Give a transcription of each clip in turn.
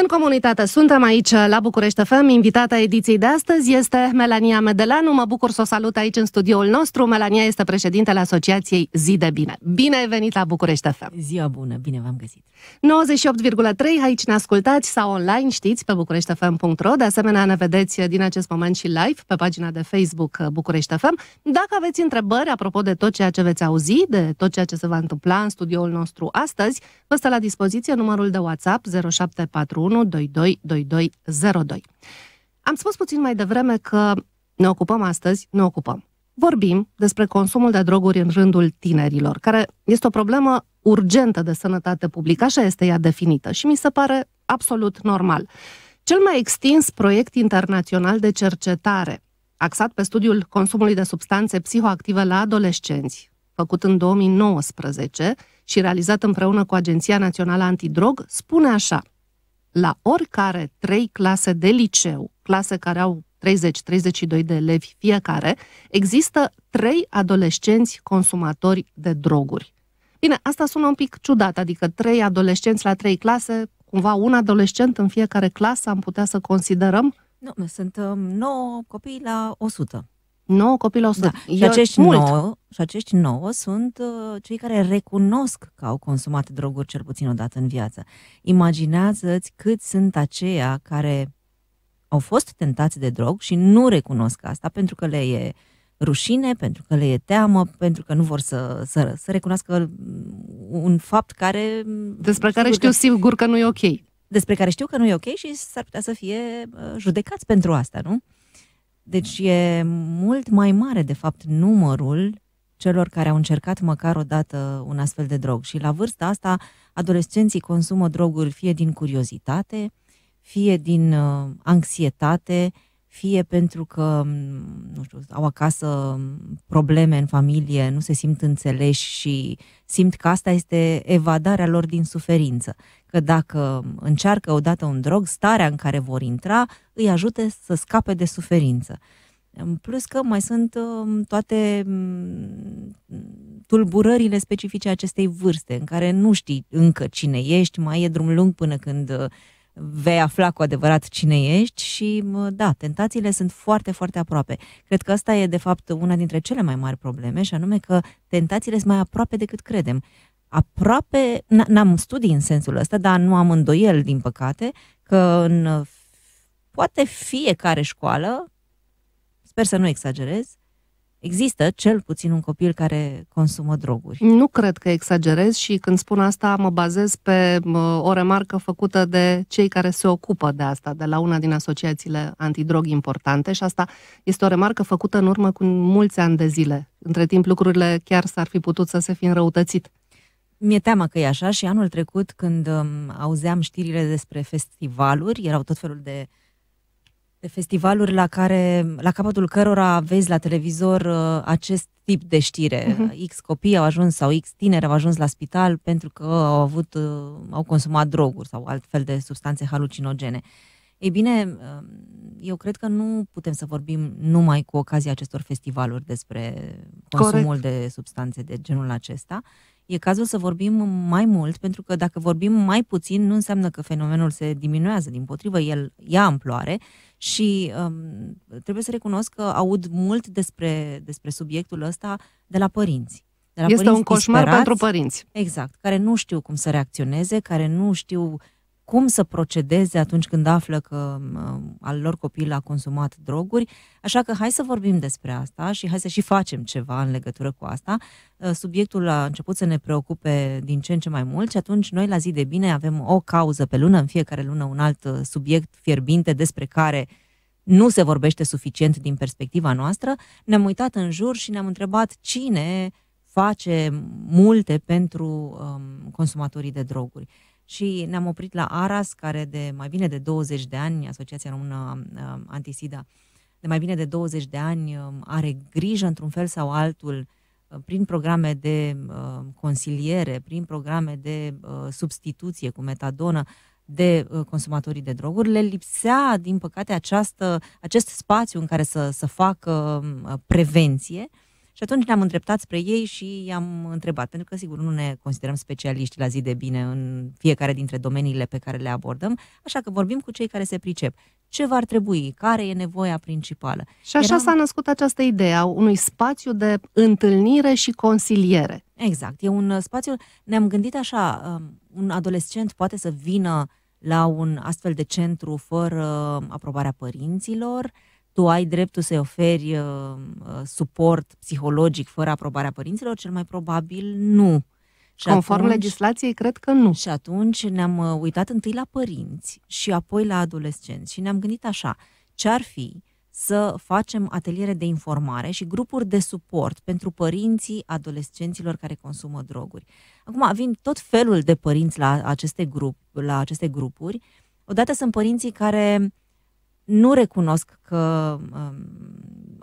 În comunitate suntem aici la București FM. Invitata ediției de astăzi este Melania Medelanu. Mă bucur să o salut aici în studioul nostru. Melania este președintele Asociației Zi de Bine. Bine ai venit la București FM. Ziua bună, bine v-am găsit. 98,3 aici ne ascultați sau online, știți, pe bucureștefm.ro. De asemenea, ne vedeți din acest moment și live pe pagina de Facebook uh, București FM. Dacă aveți întrebări apropo de tot ceea ce veți auzi, de tot ceea ce se va întâmpla în studioul nostru astăzi, vă stă la dispoziție numărul de WhatsApp 074 22 2202. Am spus puțin mai devreme că ne ocupăm astăzi, ne ocupăm. Vorbim despre consumul de droguri în rândul tinerilor, care este o problemă urgentă de sănătate publică, așa este ea definită și mi se pare absolut normal. Cel mai extins proiect internațional de cercetare, axat pe studiul consumului de substanțe psihoactive la adolescenți, făcut în 2019 și realizat împreună cu Agenția Națională Antidrog, spune așa – la oricare trei clase de liceu, clase care au 30-32 de elevi fiecare, există trei adolescenți consumatori de droguri. Bine, asta sună un pic ciudat, adică trei adolescenți la trei clase, cumva un adolescent în fiecare clasă am putea să considerăm? Nu, sunt 9 um, copii la 100. 9 copii la 100. Da. Și, acești mult. 9, și acești 9 sunt uh, cei care recunosc că au consumat droguri cel puțin o dată în viață. Imaginează-ți cât sunt aceia care au fost tentați de drog și nu recunosc asta pentru că le e rușine, pentru că le e teamă, pentru că nu vor să, să, să recunoască mm, un fapt care... Mm, Despre care știu că, sigur că nu e ok. Despre care știu că nu e ok și s-ar putea să fie uh, judecați pentru asta, nu? Deci e mult mai mare, de fapt, numărul celor care au încercat măcar o dată un astfel de drog. Și la vârsta asta, adolescenții consumă droguri fie din curiozitate, fie din uh, anxietate, fie pentru că, nu știu, au acasă probleme în familie, nu se simt înțeleși și simt că asta este evadarea lor din suferință. Că dacă încearcă odată un drog, starea în care vor intra îi ajute să scape de suferință. Plus că mai sunt um, toate tulburările specifice acestei vârste, în care nu știi încă cine ești, mai e drum lung până când vei afla cu adevărat cine ești și, da, tentațiile sunt foarte, foarte aproape. Cred că asta e, de fapt, una dintre cele mai mari probleme, și anume că tentațiile sunt mai aproape decât credem. Aproape, n-am studii în sensul ăsta, dar nu am îndoiel, din păcate, că în poate fiecare școală, sper să nu exagerez, există cel puțin un copil care consumă droguri. Nu cred că exagerez și când spun asta mă bazez pe o remarcă făcută de cei care se ocupă de asta, de la una din asociațiile antidrog importante și asta este o remarcă făcută în urmă cu mulți ani de zile. Între timp lucrurile chiar s-ar fi putut să se fi înrăutățit. Mi-e teamă că e așa și anul trecut când um, auzeam știrile despre festivaluri, erau tot felul de uh, de festivaluri la care, la capătul cărora vezi la televizor uh, acest tip de știre. Uh-huh. X copii au ajuns sau X tineri au ajuns la spital pentru că au avut, uh, au consumat droguri sau altfel de substanțe halucinogene. Ei bine, um, eu cred că nu putem să vorbim numai cu ocazia acestor festivaluri despre consumul Corect. de substanțe de genul acesta, e cazul să vorbim mai mult, pentru că dacă vorbim mai puțin, nu înseamnă că fenomenul se diminuează, din potrivă, el ia amploare și um, trebuie să recunosc că aud mult despre, despre subiectul ăsta de la părinți. De la este părinți un coșmar pentru părinți. Exact, care nu știu cum să reacționeze, care nu știu uh, cum să procedeze atunci când află că uh, al lor copil a consumat droguri. Așa că hai să vorbim despre asta și hai să și facem ceva în legătură cu asta. Uh, subiectul a început să ne preocupe din ce în ce mai mult și atunci noi la zi de bine avem o cauză pe lună, în fiecare lună un alt uh, subiect fierbinte despre care nu se vorbește suficient din perspectiva noastră. Ne-am uitat în jur și ne-am întrebat cine face multe pentru um, consumatorii de droguri și ne-am oprit la ARAS, care de mai bine de 20 de ani, Asociația Română uh, Antisida, de mai bine de 20 de ani uh, are grijă într-un fel sau altul uh, prin programe de consiliere, prin programe de substituție cu metadonă de consumatorii de droguri, le lipsea, din păcate, această, acest spațiu în care să, să facă prevenție și atunci ne-am îndreptat spre ei și i-am întrebat, pentru că sigur nu ne considerăm specialiști la zi de bine în fiecare dintre domeniile pe care le abordăm, așa că vorbim cu cei care se pricep. Ce va trebui? Care e nevoia principală? Și așa Eram... s-a născut această idee a unui spațiu de întâlnire și consiliere. Exact. E un uh, spațiu, ne-am gândit așa, um, un adolescent poate să vină la un astfel de centru fără aprobarea părinților, tu ai dreptul să-i oferi uh, uh, suport psihologic fără aprobarea părinților? Cel mai probabil nu. Și Conform atunci, legislației, cred că nu. Și atunci ne-am uh, uitat întâi la părinți și apoi la adolescenți și ne-am gândit așa, ce ar fi să facem ateliere de informare și grupuri de suport pentru părinții adolescenților care consumă droguri. Acum vin tot felul de părinți la aceste, grup, la aceste grupuri. Odată sunt părinții care nu recunosc că um,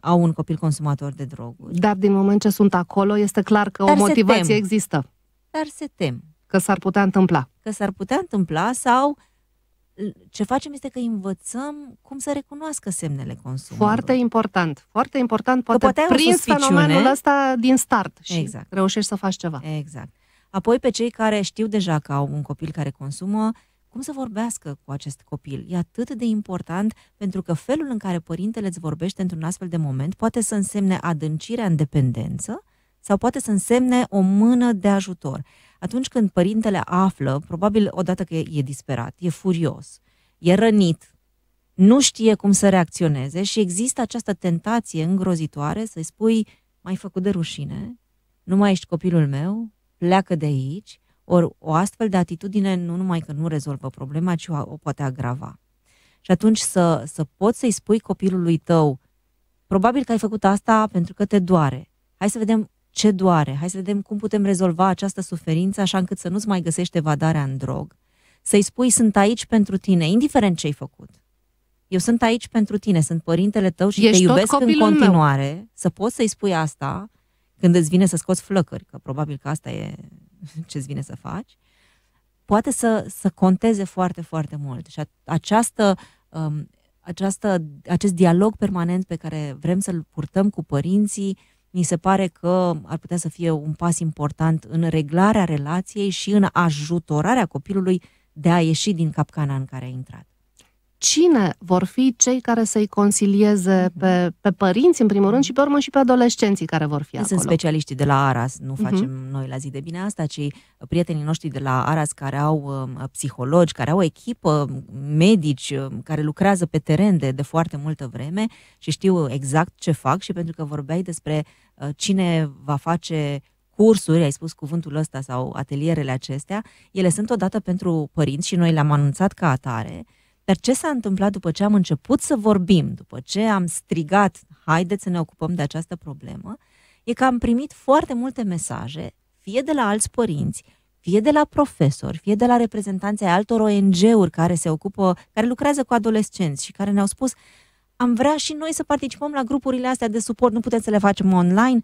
au un copil consumator de droguri. Dar din moment ce sunt acolo, este clar că Dar o motivație tem. există. Dar se tem. Că s-ar putea întâmpla. Că s-ar putea întâmpla sau ce facem este că învățăm cum să recunoască semnele consumului. Foarte important, foarte important. Poate, că poate prins fenomenul ăsta din start și exact. reușești să faci ceva. Exact. Apoi pe cei care știu deja că au un copil care consumă, uh, cum să vorbească cu acest copil. E atât de important pentru că felul în care părintele îți vorbește într-un astfel de moment poate să însemne adâncirea în dependență sau poate să însemne o mână de ajutor. Atunci când părintele află, probabil odată că e, e disperat, e furios, e rănit, nu știe cum să reacționeze și există această tentație îngrozitoare să-i spui mai făcut de rușine, nu mai ești copilul meu, pleacă de aici, ori o astfel de atitudine nu numai că nu rezolvă problema, ci o, o poate agrava. Și atunci să, să poți să-i spui copilului tău, probabil că ai făcut asta pentru că te doare. Hai să vedem ce doare, hai să vedem cum putem rezolva această suferință așa încât să nu-ți mai găsești evadarea în drog. Să-i spui, sunt aici pentru tine, indiferent ce ai făcut. Eu sunt aici pentru tine, sunt părintele tău și Ești te iubesc în continuare. Meu. Să poți să-i spui asta când îți vine să scoți flăcări, că probabil că asta e ce-ți vine să faci, poate să, să conteze foarte, foarte mult. Și această, um, această, acest dialog permanent pe care vrem să-l purtăm cu părinții, mi se pare că ar putea să fie un pas important în reglarea relației și în ajutorarea copilului de a ieși din capcana în care a intrat cine vor fi cei care să-i consilieze mhm. pe, pe părinți, în primul rând, și pe urmă și pe adolescenții care vor fi Sunt acolo. Sunt specialiștii de la Aras, nu mhm. facem uh-huh. noi la zi de bine asta, ci prietenii noștri de la Aras care au uh, psihologi, care au echipă, medici, uh, care lucrează pe teren de, de foarte multă vreme și știu exact ce fac și pentru că vorbeai despre uh, cine va face cursuri, ai spus cuvântul ăsta, sau atelierele acestea, ele sunt odată pentru părinți și noi le-am anunțat ca atare, dar ce s-a întâmplat după ce am început să vorbim, după ce am strigat, haideți să ne ocupăm de această problemă, e că am primit foarte multe mesaje, fie de la alți părinți, fie de la profesori, fie de la reprezentanții altor ONG-uri care se ocupă, care lucrează cu adolescenți și care ne-au spus am vrea și noi să participăm la grupurile astea de suport, nu putem să le facem online,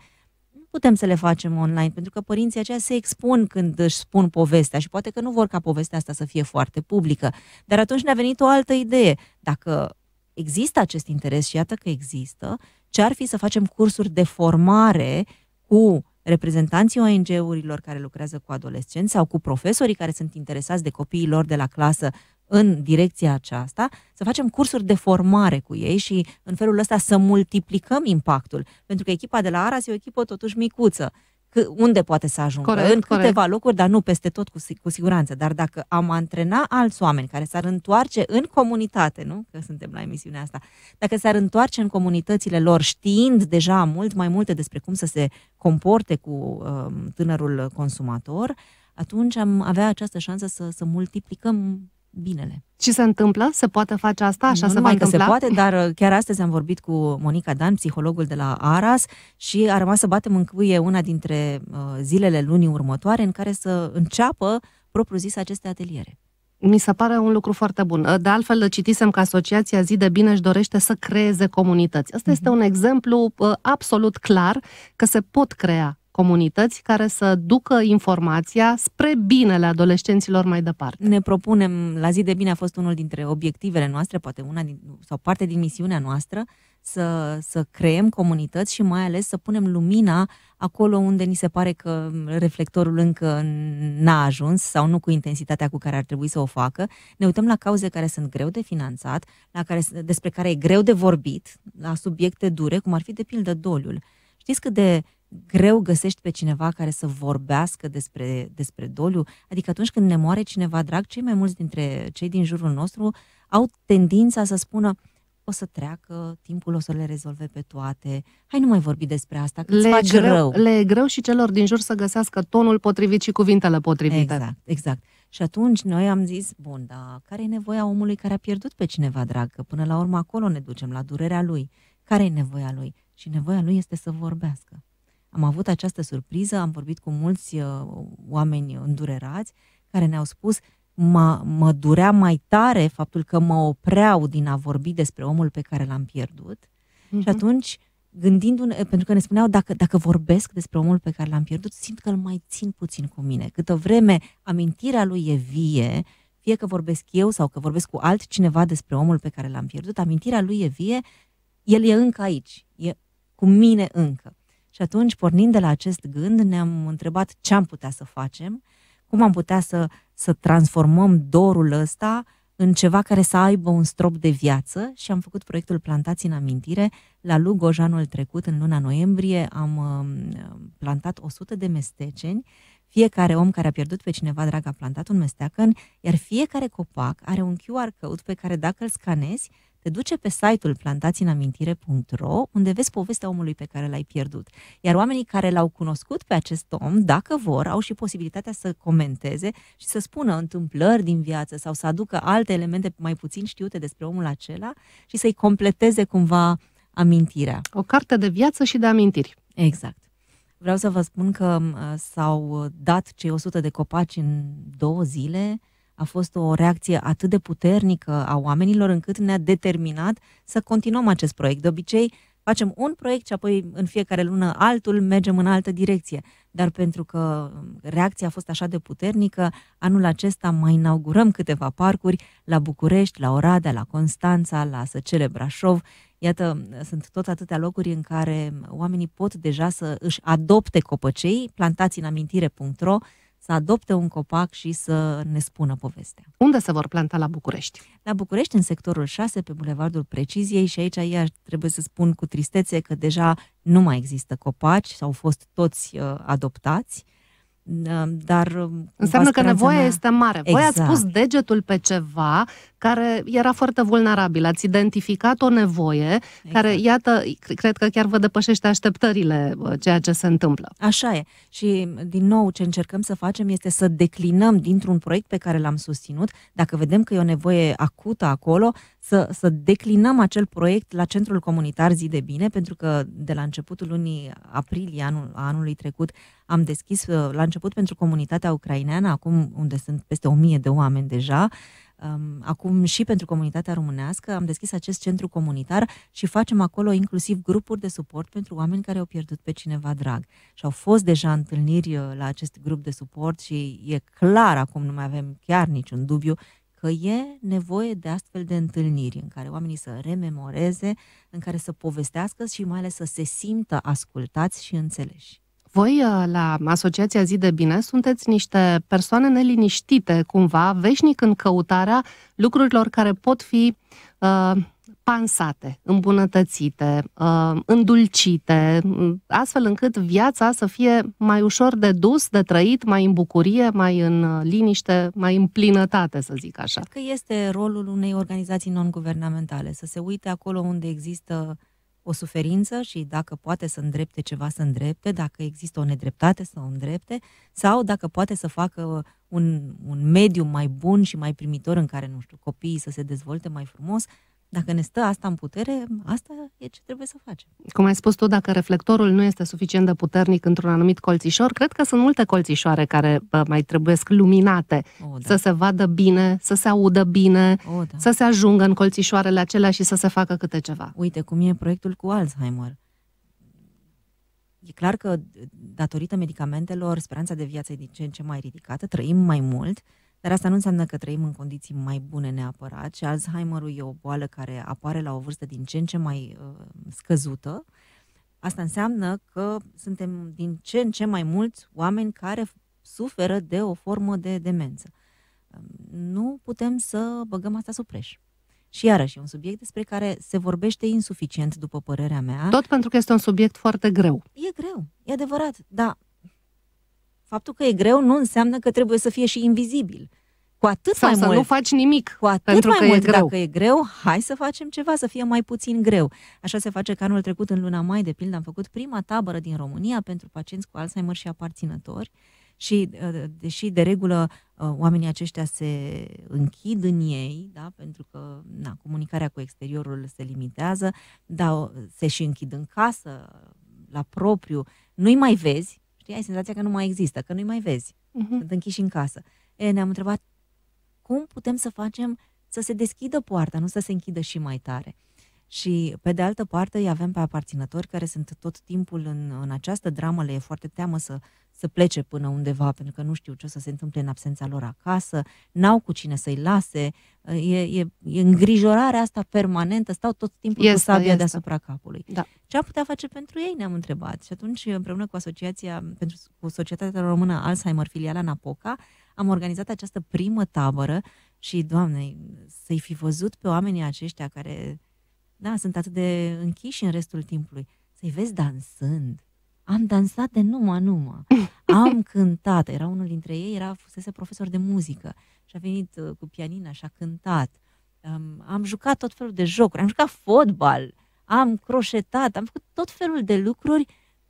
putem să le facem online, pentru că părinții aceia se expun când își spun povestea și poate că nu vor ca povestea asta să fie foarte publică. Dar atunci ne-a venit o altă idee. Dacă există acest interes și iată că există, ce ar fi să facem cursuri de formare cu reprezentanții ONG-urilor care lucrează cu adolescenți sau cu profesorii care sunt interesați de copiii lor de la clasă în direcția aceasta, să facem cursuri de formare cu ei și în felul ăsta să multiplicăm impactul. Pentru că echipa de la Aras e o echipă totuși micuță. C- unde poate să ajungă? Corect, în corect. câteva locuri, dar nu peste tot cu, cu siguranță. Dar dacă am antrena alți oameni care s-ar întoarce în comunitate, nu? Că suntem la emisiunea asta. Dacă s-ar întoarce în comunitățile lor știind deja mult mai multe despre cum să se comporte cu uh, tânărul consumator, atunci am avea această șansă să, să multiplicăm binele. Și se întâmplă? Se poate face asta? Așa nu se va întâmpla? se poate, dar uh, chiar astăzi am vorbit cu Monica Dan, psihologul de la Aras și a rămas să batem în cuie una dintre uh, zilele lunii următoare în care să înceapă propriu-zis aceste ateliere. Mi se pare un lucru foarte bun. Uh, de altfel, citisem că Asociația Zi de Bine își dorește să creeze comunități. Asta mm-hmm. este mhm. un exemplu absolut clar că se pot crea comunități care să ducă informația spre binele adolescenților mai departe. Ne propunem, la zi de bine a fost unul dintre obiectivele noastre, poate una din, sau parte din misiunea noastră, să, să creăm comunități și mai ales să punem lumina acolo unde ni se pare că reflectorul încă n-a ajuns sau nu cu intensitatea cu care ar trebui să o facă. Ne uităm la cauze care sunt greu de finanțat, la care, despre care e greu de vorbit, la subiecte dure, cum ar fi de pildă doliul. Știți cât de greu găsești pe cineva care să vorbească despre, despre doliu. Adică atunci când ne moare cineva drag, cei mai mulți dintre cei din jurul nostru au tendința să spună o să treacă, timpul o să le rezolve pe toate. Hai nu mai vorbi despre asta, că le faci greu, rău. Le e greu și celor din jur să găsească tonul potrivit și cuvintele potrivite. Exact, exact. Și atunci noi am zis, bun, dar care e nevoia omului care a pierdut pe cineva drag? Că până la urmă acolo ne ducem, la durerea lui. Care e nevoia lui? Și nevoia lui este să vorbească. Am avut această surpriză, am vorbit cu mulți uh, oameni îndurerați care ne-au spus mă, mă durea mai tare faptul că mă opreau din a vorbi despre omul pe care l-am pierdut. Uh-huh. Și mhm. atunci, gândindu-ne, pentru că ne spuneau, dacă, dacă vorbesc despre omul pe care l-am pierdut, simt că îl mai țin puțin cu mine. Câtă vreme amintirea lui e vie, fie că vorbesc eu sau că vorbesc cu altcineva despre omul pe care l-am pierdut, amintirea lui e vie, el e încă aici, e cu mine încă. Și atunci, pornind de la acest gând, ne-am întrebat ce am putea să facem, cum am putea să, să transformăm dorul ăsta în ceva care să aibă un strop de viață și am făcut proiectul Plantați în amintire. La Lugoj anul trecut, în luna noiembrie, am um, plantat 100 de mesteceni. Fiecare om care a pierdut pe cineva drag a plantat un mesteacăn, iar fiecare copac are un QR code pe care dacă îl scanezi, te duce pe site-ul plantațiinamintire.ro unde vezi povestea omului pe care l-ai pierdut. Iar oamenii care l-au cunoscut pe acest om, dacă vor, au și posibilitatea să comenteze și să spună întâmplări din viață sau să aducă alte elemente mai puțin știute despre omul acela și să-i completeze cumva amintirea. O carte de viață și de amintiri. Exact. Vreau să vă spun că uh, s-au dat cei 100 de copaci în două zile, a fost o reacție atât de puternică a oamenilor încât ne-a determinat să continuăm acest proiect. De obicei, facem un proiect și apoi în fiecare lună altul, mergem în altă direcție. Dar pentru că reacția a fost așa de puternică, anul acesta mai inaugurăm câteva parcuri la București, la Oradea, la Constanța, la Săcele Brașov. Iată, sunt tot atâtea locuri în care oamenii pot deja să își adopte copăcei, plantați în amintire.ro, să adopte un copac și să ne spună povestea. Unde se vor planta la București? La București, în sectorul 6, pe Bulevardul Preciziei și aici iar trebuie să spun cu tristețe că deja nu mai există copaci, au fost toți uh, adoptați. Uh, dar... Uh, Înseamnă că nevoia mea... este mare. Voi exact. ați pus degetul pe ceva care era foarte vulnerabil. Ați identificat o nevoie exact. care, iată, cred că chiar vă depășește așteptările uh, ceea ce se întâmplă. Așa e. Și, din nou, ce încercăm să facem este să declinăm dintr-un proiect pe care l-am susținut, dacă vedem că e o nevoie acută acolo, să, să declinăm acel proiect la Centrul Comunitar Zi de Bine, pentru că de la începutul lunii aprilie anul, anului trecut am deschis uh, la început pentru comunitatea ucraineană, acum unde sunt peste o mie de oameni deja, um, acum și pentru comunitatea românească, am deschis acest centru comunitar și facem acolo inclusiv grupuri de suport pentru oameni care au pierdut pe cineva drag. Și au fost deja întâlniri uh, la acest grup de suport și e clar acum, nu mai avem chiar niciun dubiu că e nevoie de astfel de întâlniri în care oamenii să rememoreze, în care să povestească și mai ales să se simtă ascultați și înțeleși. Voi, uh, la Asociația Zi de Bine, sunteți niște persoane neliniștite, cumva, veșnic în căutarea lucrurilor care pot fi uh, pansate, îmbunătățite, uh, îndulcite, mm, astfel încât viața să fie mai ușor de dus, de trăit, mai în bucurie, mai în uh, liniște, mai în plinătate, să zic așa. Cred că este rolul unei organizații non-guvernamentale să se uite acolo unde există o suferință și dacă poate să îndrepte ceva, să îndrepte, dacă există o nedreptate, să o îndrepte, sau dacă poate să facă un, un mediu mai bun și mai primitor în care, nu știu, copiii să se dezvolte mai frumos, dacă ne stă asta în putere, asta e ce trebuie să facem. Cum ai spus tu, dacă reflectorul nu este suficient de puternic într-un anumit colțișor, cred că sunt multe colțișoare care mai trebuiesc luminate, o, da. să se vadă bine, să se audă bine, o, da. să se ajungă în colțișoarele acelea și să se facă câte ceva. Uite cum e proiectul cu Alzheimer. E clar că datorită medicamentelor, speranța de viață e din ce în ce mai ridicată, trăim mai mult, uh, dar asta nu înseamnă că trăim în condiții mai bune neapărat și Alzheimerul e o boală care apare la o vârstă din ce în ce mai uh, scăzută. Asta înseamnă că suntem din ce în ce mai mulți oameni care suferă de o formă de demență. Um, nu putem să băgăm asta sub preș. Și iarăși, e un subiect despre care se vorbește insuficient, după părerea mea. Tot pentru că este un subiect foarte greu. E greu, e adevărat, da. Faptul că e greu nu înseamnă că trebuie să fie și invizibil. Cu atât Sau mai să mult, nu faci nimic, cu atât pentru mai că mult, e greu. dacă e greu, hai să facem ceva, să fie mai puțin greu. Așa se face că anul trecut, în luna mai, de pildă, am făcut prima tabără din România pentru pacienți cu Alzheimer și aparținători și uh, deși de regulă uh, oamenii aceștia se închid în ei, da, pentru că na, comunicarea cu exteriorul se limitează, dar uh, se și închid în casă, la propriu, nu-i mai vezi, știi, ai senzația că nu mai există, că nu-i mai vezi. Uh-huh. Sunt închiși în casă. E, ne-am întrebat cum putem să facem să se deschidă poarta, nu să se închidă și mai tare. Și, pe de altă parte, îi avem pe aparținători care sunt tot timpul în, în această dramă, le e foarte teamă să, să plece până undeva, pentru că nu știu ce o să se întâmple în absența lor acasă, n-au cu cine să-i lase, e, e, e îngrijorarea asta permanentă, stau tot timpul este, cu sabia este. deasupra capului. Da. Ce a putea face pentru ei, ne-am întrebat. Și atunci, împreună cu Asociația, pentru, cu Societatea Română Alzheimer, filiala Napoca, am organizat această primă tabără și, Doamne, să-i fi văzut pe oamenii aceștia care, da, sunt atât de închiși în restul timpului, să-i vezi dansând, am dansat de numai numai, am cântat, era unul dintre ei, era fusese profesor de muzică și a venit uh, cu pianina și a cântat, um, am jucat tot felul de jocuri, am jucat fotbal, am croșetat, am făcut tot felul de lucruri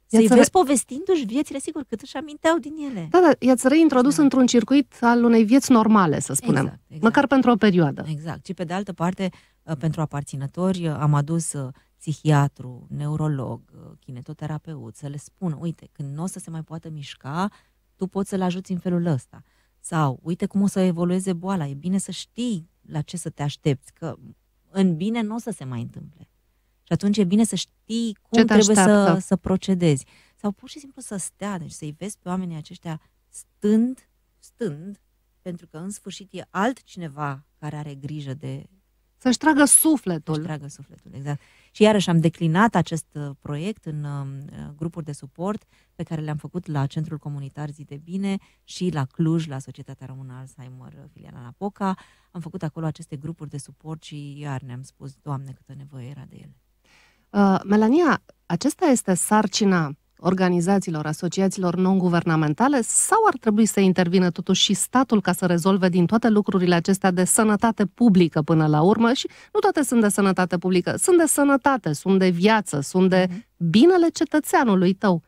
să-i vezi re... povestindu-și viețile, sigur, cât își aminteau din ele. Da, da, i-ați reintrodus da. într-un circuit al unei vieți normale, să spunem. Exact, exact. Măcar pentru o perioadă. Exact. Și pe de altă parte, uh, pentru aparținători, uh, am adus psihiatru, neurolog, kinetoterapeut să le spună, uite, când nu o să se mai poată mișca, tu poți să-l ajuți în felul ăsta. Sau, uite cum o să evolueze boala, e bine să știi la ce să te aștepți, că în bine nu o să se mai întâmple. Și atunci e bine să știi cum trebuie să, să procedezi. Sau pur și simplu să stea, deci să-i vezi pe oamenii aceștia stând, stând, pentru că în sfârșit e altcineva care are grijă de, să-și tragă sufletul. Să-și tragă sufletul, exact. Și iarăși am declinat acest uh, proiect în um, uh, grupuri de suport pe care le-am făcut la Centrul Comunitar Zi de Bine și la Cluj, la Societatea Română Alzheimer, uh, filiala Napoca. Am făcut acolo aceste grupuri de suport și iar ne-am spus, Doamne, câtă nevoie era de ele. Uh, Melania, acesta este sarcina organizațiilor, asociațiilor non-guvernamentale sau ar trebui să intervină totuși și statul ca să rezolve din toate lucrurile acestea de sănătate publică până la urmă și nu toate sunt de sănătate publică, sunt de sănătate, sunt de viață, sunt de mhm. binele cetățeanului tău.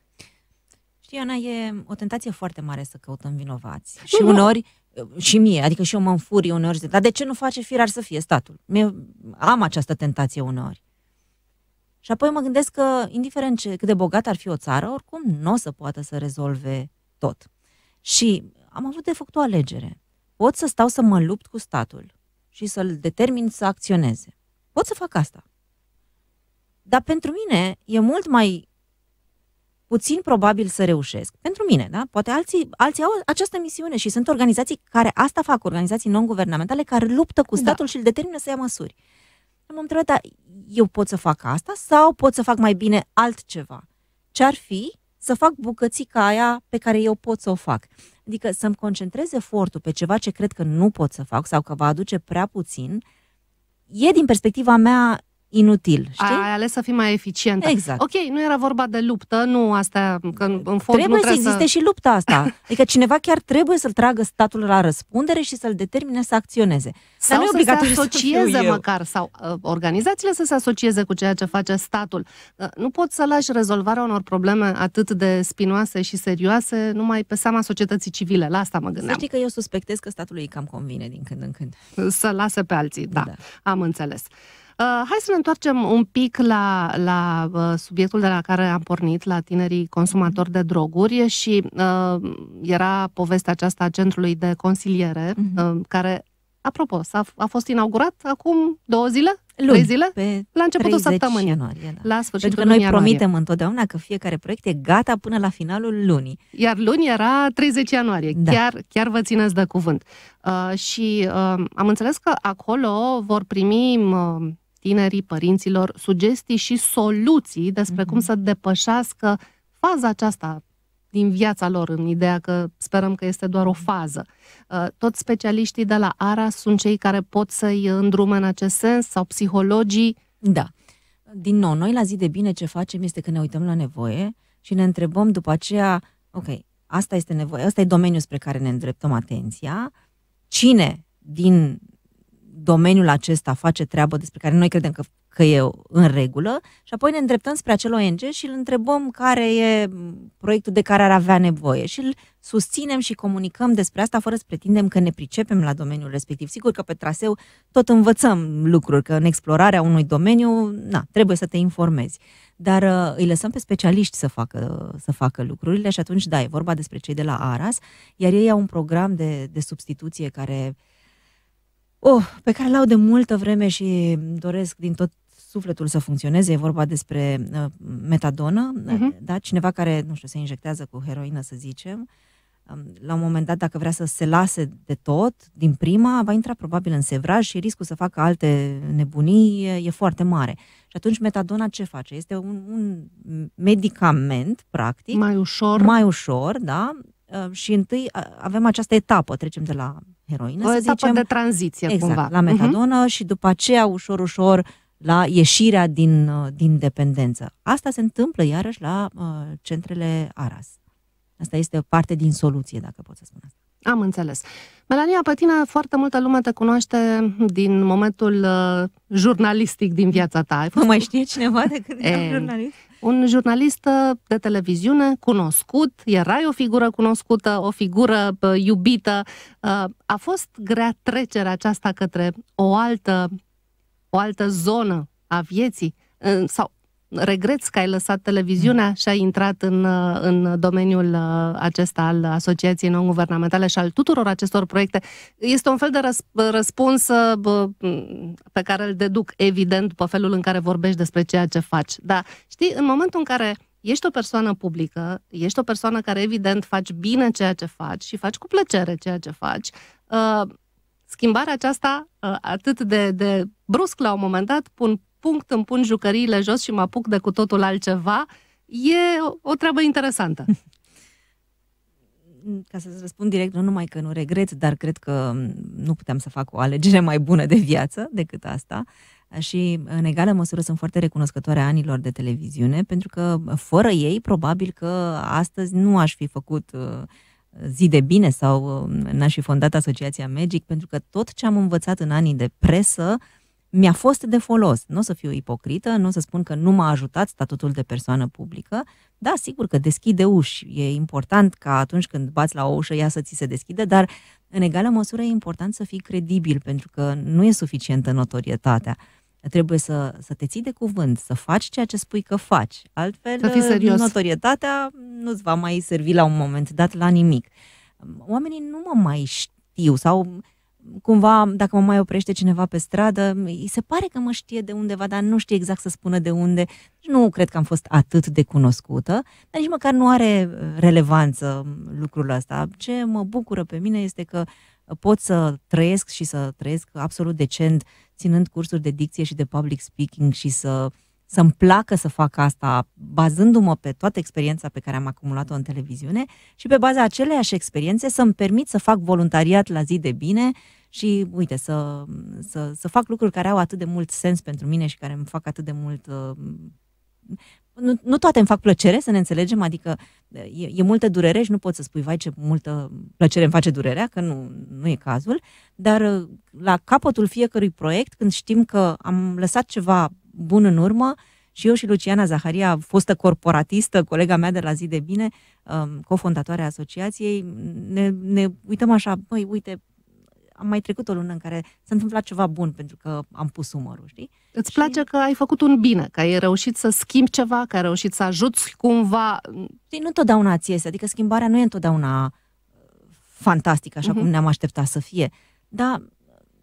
Știi, Ana, e o tentație foarte mare să căutăm vinovați. Nu, și uneori și mie, adică și eu mă înfurie uneori, dar de ce nu face firar să fie statul? Eu am această tentație uneori. Și apoi mă gândesc că, indiferent ce, cât de bogat ar fi o țară, oricum nu o să poată să rezolve tot. Și am avut de făcut o alegere. Pot să stau să mă lupt cu statul și să-l determin să acționeze. Pot să fac asta. Dar pentru mine e mult mai puțin probabil să reușesc. Pentru mine, da? Poate alții, alții au această misiune și sunt organizații care asta fac, organizații non-guvernamentale, care luptă cu da. statul da. și îl determină să ia măsuri. Și m-am întrebat, dar eu pot să fac asta sau pot să fac mai bine altceva? Ce-ar fi să fac bucățica aia pe care eu pot să o fac? Adică să-mi concentrez efortul pe ceva ce cred că nu pot să fac sau că va aduce prea puțin, e din perspectiva mea inutil. Știi? Ai ales să fii mai eficientă. Exact. Ok, nu era vorba de luptă, nu asta, că în fond trebuie, nu trebuie să existe să... și lupta asta. Adică cineva chiar trebuie să-l tragă statul la răspundere și să-l determine să acționeze. Sau Dar nu să se asocieze să măcar, sau uh, organizațiile să se asocieze cu ceea ce face statul. Uh, nu poți să lași rezolvarea unor probleme atât de spinoase și serioase numai pe seama societății civile. La asta mă gândeam. Să știi că eu suspectez că statul îi cam convine din când în când. Să lase pe alții, da. da. Am înțeles. Uh, hai să ne întoarcem un pic la, la uh, subiectul de la care am pornit, la tinerii consumatori mhm. de droguri și uh, era povestea aceasta a centrului de consiliere, uh-huh. uh, care, apropo, a a fost inaugurat acum două zile? Luni, trei zile? Pe la începutul săptămânii. Ianuarie, da. La sfârșitul Pentru că noi ianuarie. promitem întotdeauna că fiecare proiect e gata până la finalul lunii. Iar luni era 30 ianuarie. Da. Chiar, chiar vă țineți de cuvânt. Uh, și uh, am înțeles că acolo vor primi... Uh, tinerii părinților sugestii și soluții despre mm-hmm. cum mhm. să depășească faza aceasta din viața lor, în ideea că sperăm că este doar o fază. Uh, toți specialiștii de la ARA sunt cei care pot să-i îndrume în acest sens sau psihologii? Da. Din nou, noi la zi de bine ce facem este că ne uităm la nevoie și ne întrebăm după aceea, ok, asta este nevoie, asta e domeniul spre care ne îndreptăm atenția, cine din domeniul acesta face treabă despre care noi credem că, că e în regulă și apoi ne îndreptăm spre acel ONG și îl întrebăm care e proiectul de care ar avea nevoie și îl susținem și comunicăm despre asta fără să pretindem că ne pricepem la domeniul respectiv. Sigur că pe traseu tot învățăm lucruri, că în explorarea unui domeniu na, trebuie să te informezi. Dar uh, îi lăsăm pe specialiști să facă, să facă lucrurile și atunci, da, e vorba despre cei de la ARAS, iar ei au un program de, de substituție care uh, oh, pe care l-au de multă vreme și doresc din tot sufletul să funcționeze. E vorba despre uh, metadonă, uh-huh. da? cineva care, nu știu, se injectează cu heroină, să zicem. Um, la un moment dat, dacă vrea să se lase de tot, din prima, va intra probabil în sevraj și riscul să facă alte nebunii e, e foarte mare. Și atunci metadona ce face? Este un, un medicament, practic. Mai ușor. Mai ușor, da? Ehm, și întâi avem această etapă, trecem de la heroină, o să etapă zicem, de tranziție exact, cumva. la mhm. metadonă uh-huh. și după aceea ușor ușor la ieșirea din, uh, din dependență. Asta se întâmplă iarăși la uh, centrele ARAS. Asta este o parte din soluție, dacă pot să spun asta. Am înțeles. Melania, pe tine foarte multă lume te cunoaște din momentul uh, jurnalistic din viața ta. Ai fost... Nu mai știe cineva de când e, jurnalist? un jurnalist de televiziune cunoscut, erai o figură cunoscută, o figură iubită. Ă, a fost grea trecerea aceasta către o altă, o altă zonă a vieții? Sau regreți că ai lăsat televiziunea mm. și ai intrat în, uh, în domeniul uh, acesta al Asociației Non-Guvernamentale și al tuturor acestor proiecte. Este un fel de răs, răspuns uh, mm, pe care îl deduc, evident, după felul în care vorbești despre ceea ce faci. Dar, știi, în momentul în care ești o persoană publică, ești o persoană care, evident, faci bine ceea ce faci și faci cu plăcere ceea ce faci, schimbarea aceasta atât de, de brusc la un moment dat pun punct, îmi pun jucăriile jos și mă apuc de cu totul altceva, e o treabă interesantă. Ca să-ți răspund direct, nu numai că nu regret, dar cred că nu puteam să fac o alegere mai bună de viață decât asta. Și, în egală măsură, sunt foarte recunoscătoare anilor de televiziune, pentru că, fără ei, probabil că astăzi nu aș fi făcut uh, zi de bine sau uh, n-aș fi fondat Asociația Magic, pentru că tot ce am învățat în anii de presă mi-a fost de folos. Nu o să fiu ipocrită, nu o să spun că nu m-a ajutat statutul de persoană publică. Da, sigur că deschide uși. E important ca atunci când bați la o ușă ea să ți se deschidă, dar în egală măsură e important să fii credibil, pentru că nu e suficientă notorietatea. Trebuie să, să te ții de cuvânt, să faci ceea ce spui că faci. Altfel, să fii serios. notorietatea nu-ți va mai servi la un moment dat la nimic. Oamenii nu mă mai știu sau cumva, dacă mă mai oprește cineva pe stradă, îi se pare că mă știe de undeva, dar nu știe exact să spună de unde. Deci nu cred că am fost atât de cunoscută, dar nici măcar nu are uh, relevanță um, lucrul ăsta. Ce mă bucură pe mine este că pot să trăiesc și să trăiesc absolut decent, ținând cursuri de dicție și de public speaking și să uh, să-mi placă să fac asta, bazându-mă pe toată experiența pe care am acumulat-o în televiziune și pe baza aceleiași experiențe să-mi permit să fac voluntariat la zi de bine și, uite, să, să, să fac lucruri care au atât de mult sens pentru mine și care îmi fac atât de mult uh, nu, nu toate îmi fac plăcere, să ne înțelegem, adică e, e multă durere și nu pot să spui, vai ce multă plăcere îmi face durerea, că nu, nu e cazul, dar uh, la capătul fiecărui proiect, când știm că am lăsat ceva bun în urmă și eu și Luciana Zaharia, fostă corporatistă, colega mea de la Zi de Bine, um, cofondatoarea asociației, ne, ne uităm așa, băi, uite, am mai trecut o lună în care s-a întâmplat ceva bun pentru că am pus umărul, știi? Îți și... place că ai făcut un bine, că ai reușit să schimbi ceva, că ai reușit să ajuți cumva. Știi, nu întotdeauna ți iese, adică schimbarea nu e întotdeauna uh, fantastică, așa uh-huh. cum mhm. ne-am așteptat să fie. Dar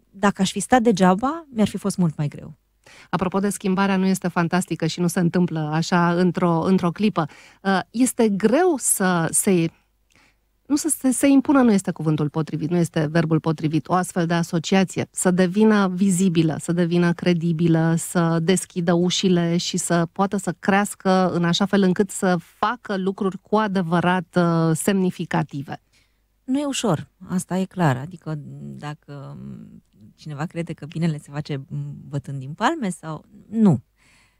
dacă aș fi stat degeaba, mi-ar fi fost mult mai greu. Apropo de schimbarea nu este fantastică și nu se întâmplă așa într-o, într-o clipă. Uh, este greu să se nu să se, se impună nu este cuvântul potrivit, nu este verbul potrivit, o astfel de asociație, să devină vizibilă, să devină credibilă, să deschidă ușile și să poată să crească în așa fel încât să facă lucruri cu adevărat uh, semnificative nu e ușor, asta e clar. Adică dacă cineva crede că binele se face bătând din palme sau... Nu.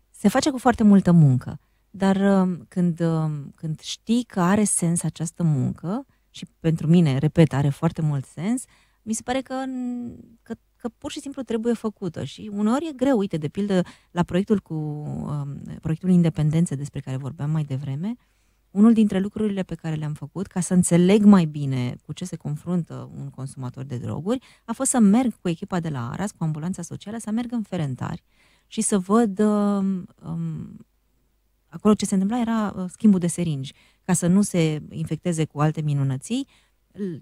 Se face cu foarte multă muncă. Dar um, când, um, când știi că are sens această muncă, și pentru mine, repet, are foarte mult sens, mi se pare că, că, că pur și simplu trebuie făcută. Și uneori e greu, uite, de pildă, la proiectul cu um, proiectul Independențe despre care vorbeam mai devreme, uh, unul dintre lucrurile pe care le-am făcut ca să înțeleg mai bine cu ce se confruntă un consumator de droguri a fost să merg cu echipa de la Aras, cu ambulanța socială, să merg în Ferentari și să văd um, um, acolo ce se întâmpla era uh, schimbul de seringi. Ca să nu se infecteze cu alte minunății,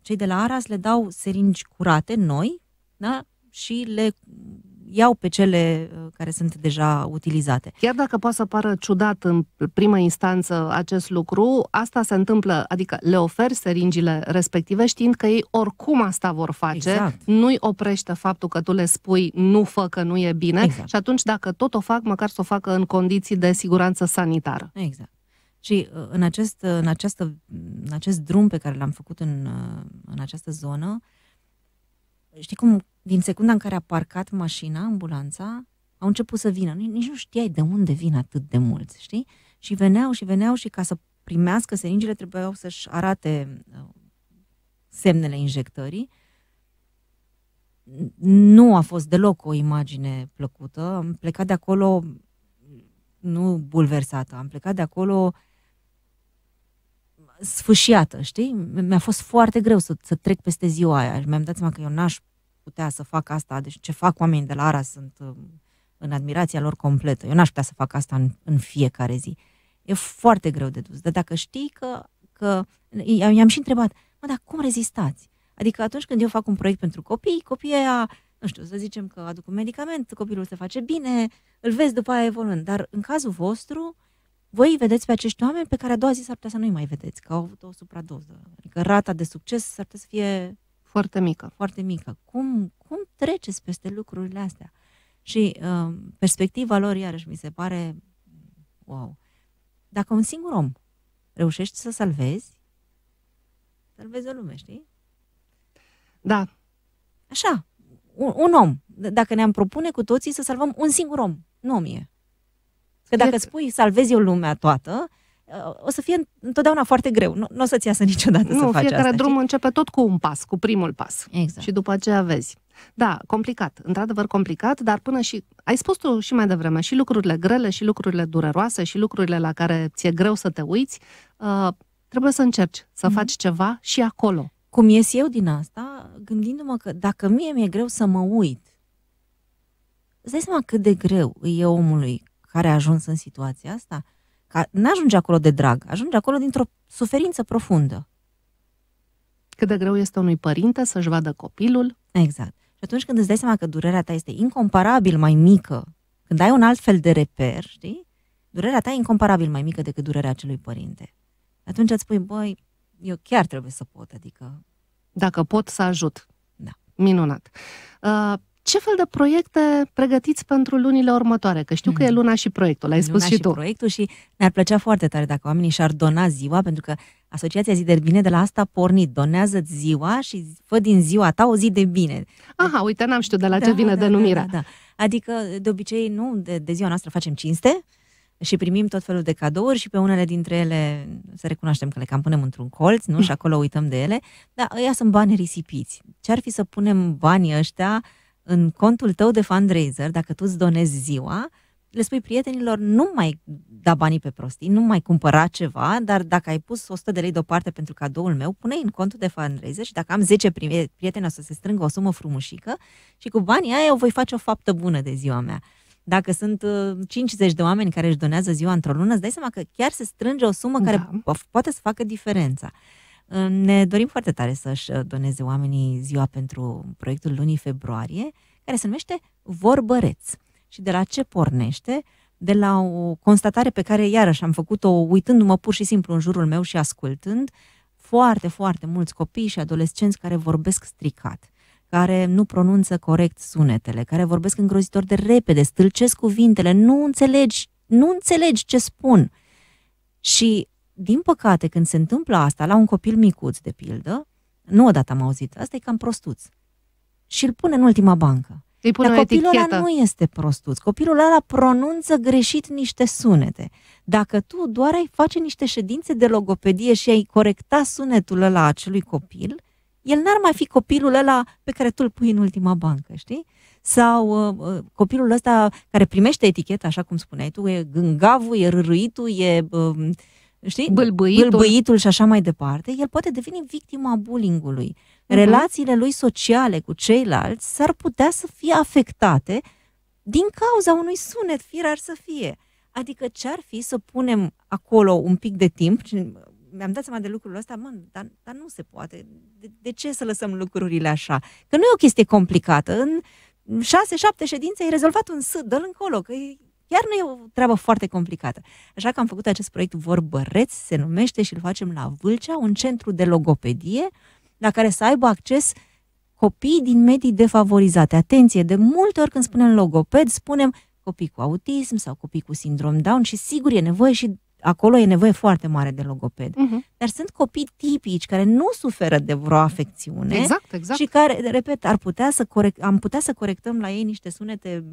cei de la Aras le dau seringi curate, noi, da? și le iau pe cele uh, care sunt deja utilizate. Chiar dacă poate să pară ciudat în primă instanță acest lucru, asta se întâmplă, adică le oferi seringile respective știind că ei oricum asta vor face, exact. nu-i oprește faptul că tu le spui nu fă că nu e bine exact. și atunci dacă tot o fac, măcar să o facă în condiții de siguranță sanitară. Exact. Și uh, în acest, uh, în, această, în acest drum pe care l-am făcut în, în această zonă, știi cum din secunda în care a parcat mașina, ambulanța, au început să vină. Nici nu știai de unde vin atât de mulți, știi? Și veneau și veneau și ca să primească seringile trebuiau să-și arate uh, semnele injectării. Nu a fost deloc o imagine plăcută. Am plecat de acolo nu bulversată, am plecat de acolo sfâșiată, știi? Mi-a fost foarte greu să, să trec peste ziua aia. Mi-am dat seama că eu n-aș putea să fac asta, deci ce fac oamenii de la ARA sunt um, în admirația lor completă. Eu n-aș putea să fac asta în, în fiecare zi. E foarte greu de dus. Dar dacă știi că... că i-am și întrebat, mă, dar cum rezistați? Adică atunci când eu fac un proiect pentru copii, copiii aia, nu știu, să zicem că aduc un medicament, copilul se face bine, îl vezi după aia evoluând. Dar în cazul vostru, voi vedeți pe acești oameni pe care a doua zi s-ar putea să nu-i mai vedeți, că au avut o supradoză. Adică rata de succes s-ar putea să fie foarte mică. Foarte mică. Cum, cum treceți peste lucrurile astea? Și uh, perspectiva lor, iarăși, mi se pare, wow, dacă un singur om reușești să salvezi, salvezi o lume, știi? Da. Așa, un, un om. Dacă ne-am propune cu toții să salvăm un singur om, nu o mie. Că dacă spui salvezi o lumea toată, Uh, o să fie întotdeauna foarte greu. Nu, nu o să-ți iasă niciodată nu, să faci fiecare drum știi? începe tot cu un pas, cu primul pas. Exact. Și după aceea vezi. Da, complicat, într-adevăr complicat, dar până și, ai spus tu și mai devreme, și lucrurile grele, și lucrurile dureroase, și lucrurile la care ți-e greu să te uiți, uh, trebuie să încerci să mm-hmm. faci ceva și acolo. Cum ies eu din asta, gândindu-mă că dacă mie mi-e greu să mă uit, îți dai seama cât de greu e omului care a ajuns în situația asta? Ca nu ajunge acolo de drag, ajunge acolo dintr-o suferință profundă. Cât de greu este unui părinte să-și vadă copilul. Exact. Și atunci când îți dai seama că durerea ta este incomparabil mai mică, când ai un alt fel de reper, știi? Durerea ta e incomparabil mai mică decât durerea acelui părinte. Atunci îți spui, băi, eu chiar trebuie să pot, adică... Dacă pot, să ajut. Da. Minunat. Uh, ce fel de proiecte pregătiți pentru lunile următoare? Că știu că e hmm. luna și proiectul, ai spus luna și, și tu. proiectul și ne-ar plăcea foarte tare dacă oamenii și-ar dona ziua, pentru că Asociația Zi de Bine de la asta a pornit. Donează ziua și fă din ziua ta o zi de bine. Aha, uite, n-am știut de la da, ce vine da, denumirea. Da, da, da. Adică, de obicei, nu, de, de ziua noastră facem cinste, și primim tot felul de cadouri și pe unele dintre ele să recunoaștem că le cam punem într-un colț, nu? Hmm. Și acolo uităm de ele, dar ăia sunt bani risipiți. Ce ar fi să punem banii ăștia în contul tău de fundraiser, dacă tu îți donezi ziua, le spui prietenilor, nu mai da banii pe prostii, nu mai cumpăra ceva, dar dacă ai pus 100 de lei deoparte pentru cadoul meu, pune-i în contul de fundraiser și dacă am 10 prieteni o să se strângă o sumă frumușică și cu banii aia eu voi face o faptă bună de ziua mea. Dacă sunt 50 uh, de oameni care își donează ziua într-o lună, îți dai seama că chiar se strânge o sumă da. care poate să facă diferența. Ne dorim foarte tare să-și uh, doneze oamenii ziua pentru proiectul lunii februarie, care se numește Vorbăreț. Și de la ce pornește? De la o constatare pe care iarăși am făcut-o uitându-mă pur și simplu în jurul meu și ascultând foarte, foarte mulți copii și adolescenți care vorbesc stricat care nu pronunță corect sunetele, care vorbesc îngrozitor de repede, stâlcesc cuvintele, nu înțelegi, nu înțelegi ce spun. Și din păcate, când se întâmplă asta la un copil micuț, de pildă, nu odată am auzit, asta e cam prostuț. Și îl pune în ultima bancă. Îi pune Dar copilul ăla nu este prostuț. Copilul ăla pronunță greșit niște sunete. Dacă tu doar ai face niște ședințe de logopedie și ai corecta sunetul ăla acelui copil, el n-ar mai fi copilul ăla pe care tu îl pui în ultima bancă, știi? Sau uh, uh copilul ăsta care primește eticheta, așa cum spuneai tu, e gângavul, e râruitul, e... Uh, știi? Bâlbâitul. Bâlbâitul și așa mai departe, el poate deveni victima bullyingului. Uh-huh. Relațiile lui sociale cu ceilalți s-ar putea să fie afectate din cauza unui sunet, ar să fie. Adică ce ar fi să punem acolo un pic de timp, uh, mi-am dat seama de lucrurile astea, mă, dar, dar nu se poate. De, de ce să lăsăm lucrurile așa? Că nu e o chestie complicată. În șase, șapte ședințe ai rezolvat un sâd, dă încolo, că e Chiar nu e o treabă foarte complicată. Așa că am făcut acest proiect Vorbăreț, se numește și îl facem la Vâlcea, un centru de logopedie la care să aibă acces copii din medii defavorizate. Atenție, de multe ori când spunem logoped, spunem copii cu autism sau copii cu sindrom Down și sigur e nevoie și acolo e nevoie foarte mare de logoped. Uh-huh. Dar sunt copii tipici care nu suferă de vreo afecțiune exact, exact. și care, repet, ar putea să corect, am putea să corectăm la ei niște sunete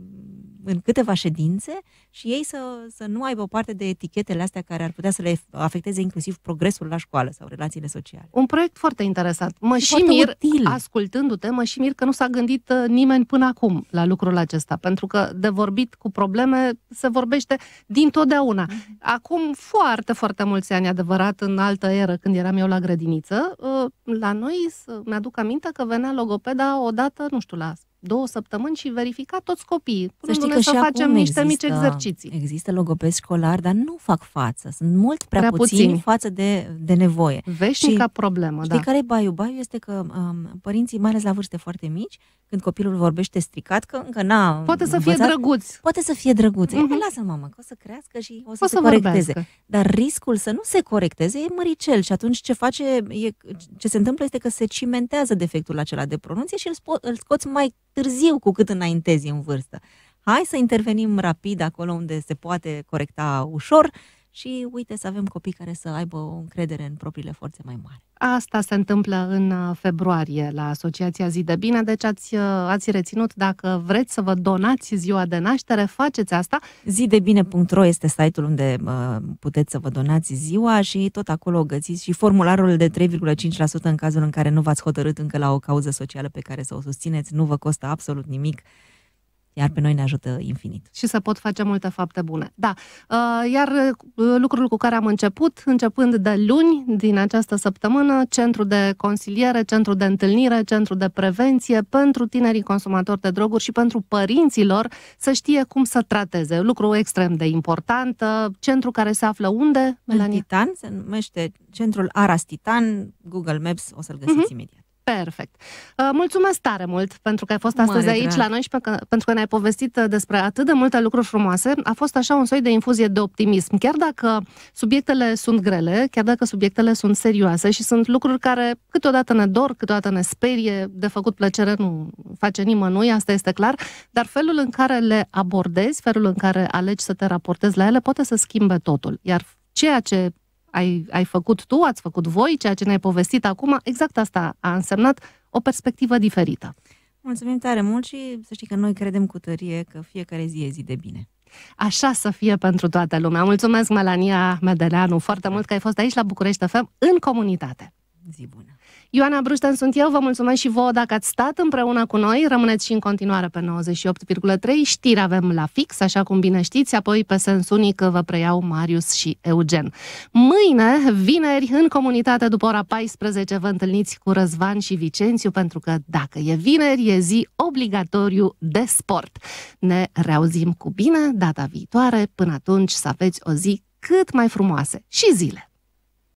în câteva ședințe și ei să, să nu aibă parte de etichetele astea care ar putea să le afecteze inclusiv progresul la școală sau relațiile sociale. Un proiect foarte interesant. Mă și, și mir, util. ascultându-te, mă și mir că nu s-a gândit uh, nimeni până acum la lucrul acesta, pentru că de vorbit cu probleme se vorbește din mhm. Acum foarte, foarte mulți ani, adevărat, în altă eră, când eram eu la grădiniță, uh, la noi, mi-aduc aminte că venea logopeda odată, nu știu, la două săptămâni și verifica toți copiii. Să știi că să și facem acum niște există, mici exerciții. Există logopezi școlari, dar nu fac față. Sunt mult prea, prea puțini, puțini față de, de nevoie. Veșnica și, problemă, știi da. care e baiu? Baiu este că um, părinții, mai ales la vârste foarte mici, când copilul vorbește stricat, că încă n-a Poate să fie drăguț. Poate să fie drăguț. Mm-hmm. lasă mamă, că o să crească și o să o se să corecteze. Vorbească. Dar riscul să nu se corecteze e măricel și atunci ce face, e, ce se întâmplă este că se cimentează defectul acela de pronunție și îl, spo- îl scoți mai târziu cu cât înaintezi în vârstă. Hai să intervenim rapid acolo unde se poate corecta ușor și uite să avem copii care să aibă o încredere în propriile forțe mai mari. Asta se întâmplă în uh, februarie la Asociația Zi de Bine, deci ați, uh, ați reținut dacă vreți să vă donați ziua de naștere, faceți asta. Zidebine.ro este site-ul unde uh, puteți să vă donați ziua și tot acolo găsiți și formularul de 3,5% în cazul în care nu v-ați hotărât încă la o cauză socială pe care să o susțineți, nu vă costă absolut nimic iar pe noi ne ajută infinit. Și să pot face multe fapte bune. Da. Uh, iar uh, lucrul cu care am început, începând de luni din această săptămână, centru de consiliere, centru de întâlnire, centru de prevenție pentru tinerii consumatori de droguri și pentru părinților să știe cum să trateze. Lucru extrem de important. Uh, centru care se află unde? Melania? În Titan, se numește centrul Aras Titan, Google Maps o să-l găsiți uh-huh. imediat. Perfect. Uh, mulțumesc tare mult pentru că ai fost astăzi Mare aici drag. la noi și pentru că ne-ai povestit uh, despre atât de multe lucruri frumoase. A fost așa un soi de infuzie de optimism. Chiar dacă subiectele sunt grele, chiar dacă subiectele sunt serioase și sunt lucruri care câteodată ne dor, câteodată ne sperie, de făcut plăcere nu face nimănui, asta este clar, dar felul în care le abordezi, felul în care alegi să te raportezi la ele, poate să schimbe totul. Iar ceea ce ai, ai făcut tu, ați făcut voi, ceea ce ne-ai povestit acum, exact asta a însemnat o perspectivă diferită. Mulțumim tare mult și să știi că noi credem cu tărie că fiecare zi e zi de bine. Așa să fie pentru toată lumea. Mulțumesc, Melania Medeleanu, foarte mult că ai fost aici la București FM, în comunitate. Zi bună! Ioana Bruștan sunt eu, vă mulțumesc și vouă dacă ați stat împreună cu noi. Rămâneți și în continuare pe 98,3. Știri avem la fix, așa cum bine știți, apoi pe sens unic vă preiau Marius și Eugen. Mâine, vineri, în comunitate, după ora 14, vă întâlniți cu Răzvan și Vicențiu, pentru că dacă e vineri, e zi obligatoriu de sport. Ne reauzim cu bine data viitoare. Până atunci, să aveți o zi cât mai frumoase și zile.